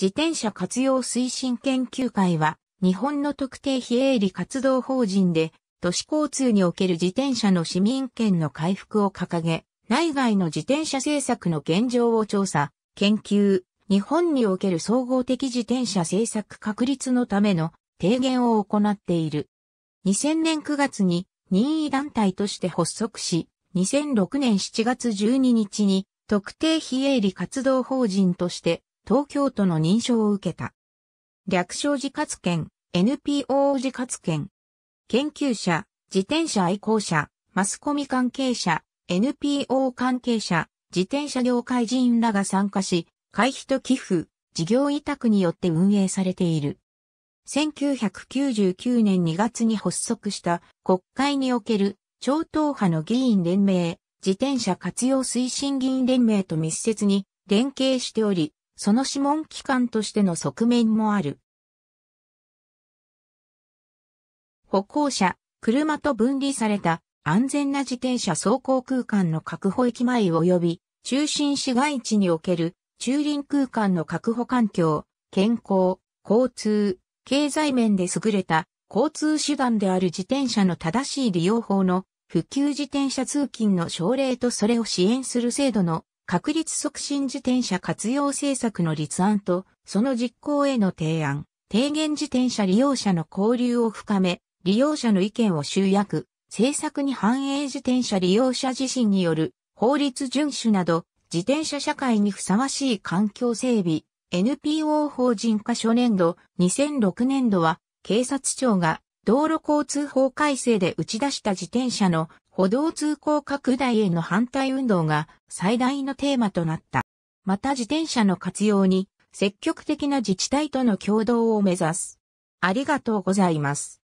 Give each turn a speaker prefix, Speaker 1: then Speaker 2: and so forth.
Speaker 1: 自転車活用推進研究会は、日本の特定非営利活動法人で、都市交通における自転車の市民権の回復を掲げ、内外の自転車政策の現状を調査、研究、日本における総合的自転車政策確立のための提言を行っている。2000年9月に任意団体として発足し、2006年7月12日に特定非営利活動法人として東京都の認証を受けた。略称自活権、NPO 自活権。研究者、自転車愛好者、マスコミ関係者、NPO 関係者、自転車業界人員らが参加し、会費と寄付、事業委託によって運営されている。1999年2月に発足した国会における超党派の議員連盟、自転車活用推進議員連盟と密接に連携しており、その諮問機関としての側面もある。歩行者、車と分離された安全な自転車走行空間の確保駅前及び中心市街地における駐輪空間の確保環境、健康、交通、経済面で優れた交通手段である自転車の正しい利用法の普及自転車通勤の奨励とそれを支援する制度の確率促進自転車活用政策の立案と、その実行への提案、低減自転車利用者の交流を深め、利用者の意見を集約、政策に反映自転車利用者自身による法律遵守など、自転車社会にふさわしい環境整備、NPO 法人化初年度2006年度は警察庁が道路交通法改正で打ち出した自転車の歩道通行拡大への反対運動が最大のテーマとなった。また自転車の活用に積極的な自治体との協働を目指す。ありがとうございます。